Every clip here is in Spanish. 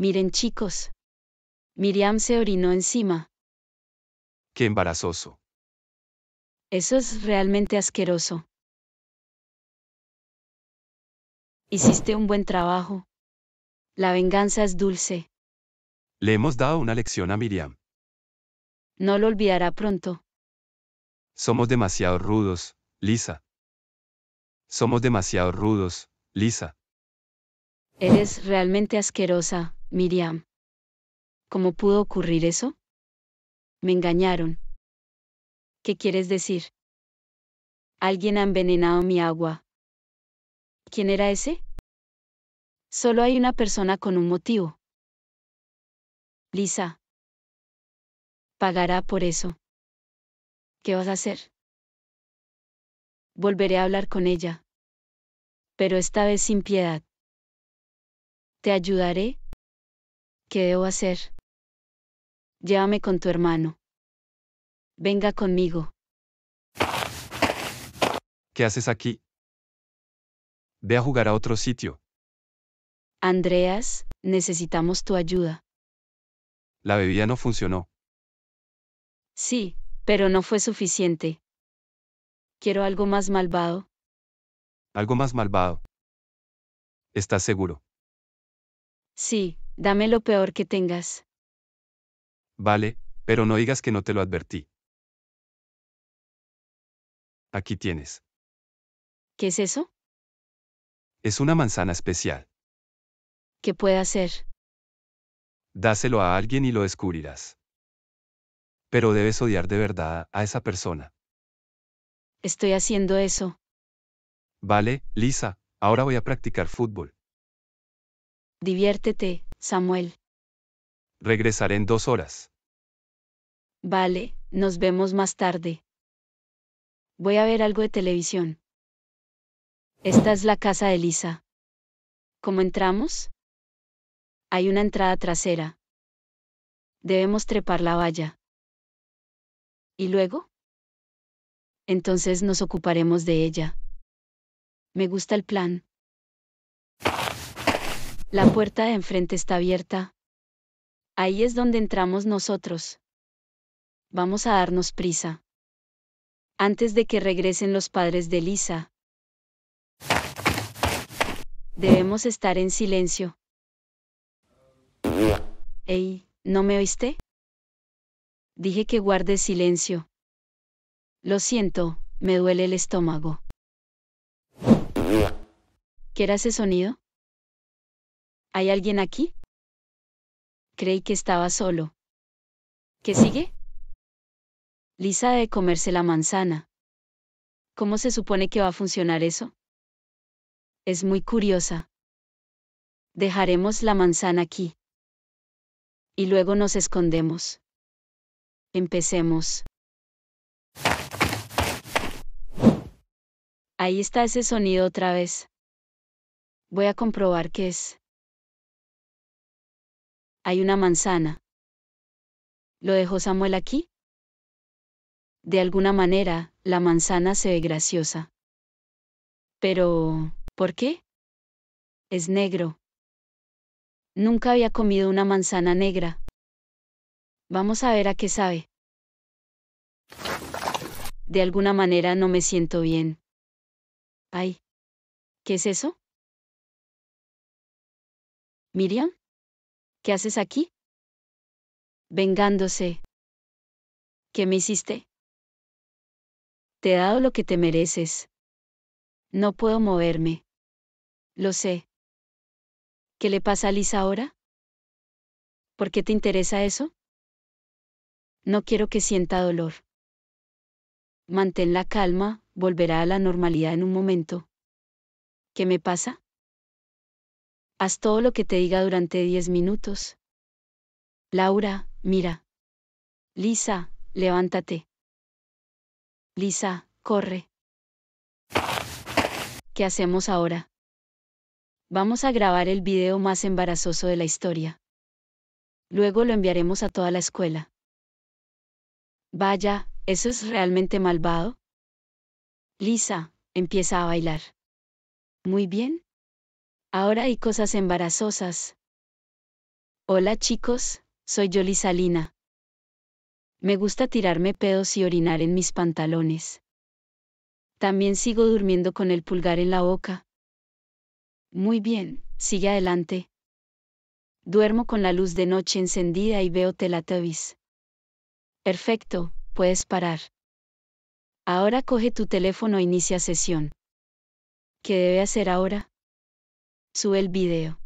Miren chicos. Miriam se orinó encima. Qué embarazoso. Eso es realmente asqueroso. Hiciste un buen trabajo. La venganza es dulce. Le hemos dado una lección a Miriam. No lo olvidará pronto. Somos demasiado rudos, Lisa. Somos demasiado rudos, Lisa. Eres realmente asquerosa, Miriam. ¿Cómo pudo ocurrir eso? Me engañaron. ¿Qué quieres decir? Alguien ha envenenado mi agua. ¿Quién era ese? Solo hay una persona con un motivo. Lisa. Pagará por eso. ¿Qué vas a hacer? Volveré a hablar con ella. Pero esta vez sin piedad. Te ayudaré, ¿Qué debo hacer? Llévame con tu hermano. Venga conmigo. ¿Qué haces aquí? Ve a jugar a otro sitio. Andreas, necesitamos tu ayuda. La bebida no funcionó. Sí, pero no fue suficiente. Quiero algo más malvado. Algo más malvado. ¿Estás seguro? Sí, dame lo peor que tengas. Vale, pero no digas que no te lo advertí. Aquí tienes. ¿Qué es eso? Es una manzana especial. ¿Qué puede hacer? Dáselo a alguien y lo descubrirás. Pero debes odiar de verdad a esa persona. Estoy haciendo eso. Vale, Lisa, ahora voy a practicar fútbol. Diviértete, Samuel. Regresaré en dos horas. Vale, nos vemos más tarde. Voy a ver algo de televisión. Esta es la casa de Lisa. ¿Cómo entramos? Hay una entrada trasera. Debemos trepar la valla. ¿Y luego? Entonces nos ocuparemos de ella. Me gusta el plan. La puerta de enfrente está abierta. Ahí es donde entramos nosotros. Vamos a darnos prisa. Antes de que regresen los padres de Lisa. Debemos estar en silencio. Ey, ¿no me oíste? Dije que guarde silencio. Lo siento, me duele el estómago. ¿Qué era ese sonido? ¿Hay alguien aquí? Creí que estaba solo. ¿Qué sigue? Lisa de comerse la manzana. ¿Cómo se supone que va a funcionar eso? Es muy curiosa. Dejaremos la manzana aquí. Y luego nos escondemos. Empecemos. Ahí está ese sonido otra vez. Voy a comprobar qué es. Hay una manzana. ¿Lo dejó Samuel aquí? De alguna manera, la manzana se ve graciosa. Pero, ¿por qué? Es negro. Nunca había comido una manzana negra. Vamos a ver a qué sabe. De alguna manera no me siento bien. Ay. ¿Qué es eso? Miriam. ¿Qué haces aquí? Vengándose. ¿Qué me hiciste? Te he dado lo que te mereces. No puedo moverme. Lo sé. ¿Qué le pasa a Lisa ahora? ¿Por qué te interesa eso? No quiero que sienta dolor. Mantén la calma, volverá a la normalidad en un momento. ¿Qué me pasa? Haz todo lo que te diga durante 10 minutos. Laura, mira. Lisa, levántate. Lisa, corre. ¿Qué hacemos ahora? Vamos a grabar el video más embarazoso de la historia. Luego lo enviaremos a toda la escuela. Vaya, ¿eso es realmente malvado? Lisa, empieza a bailar. Muy bien, Ahora hay cosas embarazosas. Hola chicos, soy Yoli Salina. Me gusta tirarme pedos y orinar en mis pantalones. También sigo durmiendo con el pulgar en la boca. Muy bien, sigue adelante. Duermo con la luz de noche encendida y veo tevis Perfecto, puedes parar. Ahora coge tu teléfono e inicia sesión. ¿Qué debe hacer ahora? sube el video.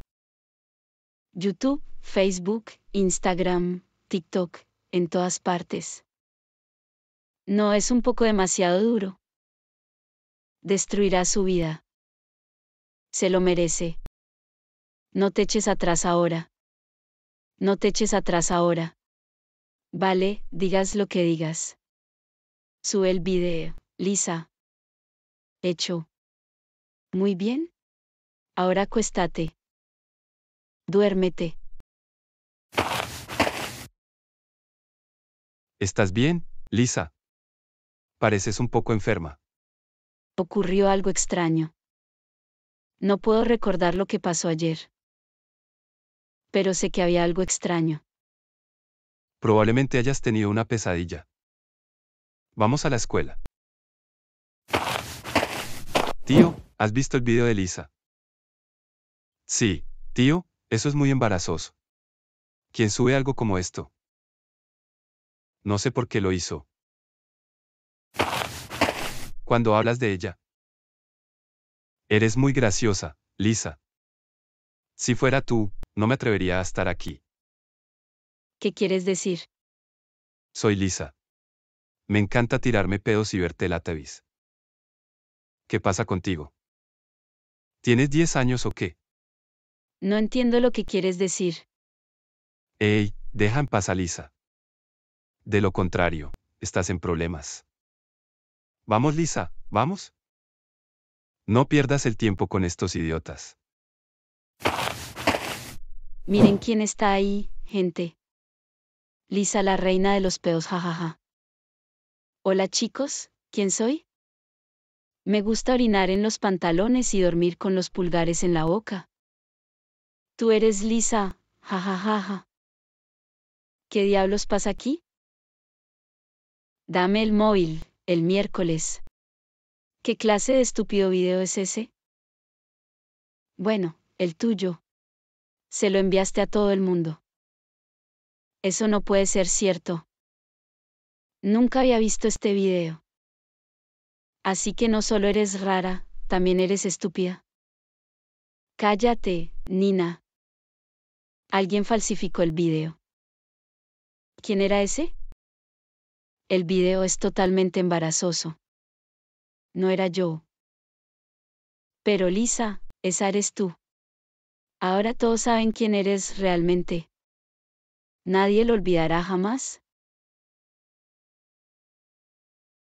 YouTube, Facebook, Instagram, TikTok, en todas partes. No es un poco demasiado duro. Destruirá su vida. Se lo merece. No te eches atrás ahora. No te eches atrás ahora. Vale, digas lo que digas. Sube el video, Lisa. Hecho. Muy bien. Ahora acuéstate. Duérmete. ¿Estás bien, Lisa? Pareces un poco enferma. Ocurrió algo extraño. No puedo recordar lo que pasó ayer. Pero sé que había algo extraño. Probablemente hayas tenido una pesadilla. Vamos a la escuela. Tío, ¿has visto el video de Lisa? Sí, tío, eso es muy embarazoso. ¿Quién sube algo como esto? No sé por qué lo hizo. Cuando hablas de ella. Eres muy graciosa, Lisa. Si fuera tú, no me atrevería a estar aquí. ¿Qué quieres decir? Soy Lisa. Me encanta tirarme pedos y verte la tevis. ¿Qué pasa contigo? ¿Tienes 10 años o qué? No entiendo lo que quieres decir. Ey, deja en paz a Lisa. De lo contrario, estás en problemas. Vamos, Lisa, vamos. No pierdas el tiempo con estos idiotas. Miren quién está ahí, gente. Lisa, la reina de los peos, jajaja. Hola chicos, ¿quién soy? Me gusta orinar en los pantalones y dormir con los pulgares en la boca. Tú eres Lisa, jajajaja. Ja, ja. ¿Qué diablos pasa aquí? Dame el móvil, el miércoles. ¿Qué clase de estúpido video es ese? Bueno, el tuyo. Se lo enviaste a todo el mundo. Eso no puede ser cierto. Nunca había visto este video. Así que no solo eres rara, también eres estúpida. Cállate, Nina. Alguien falsificó el video. ¿Quién era ese? El video es totalmente embarazoso. No era yo. Pero Lisa, esa eres tú. Ahora todos saben quién eres realmente. Nadie lo olvidará jamás.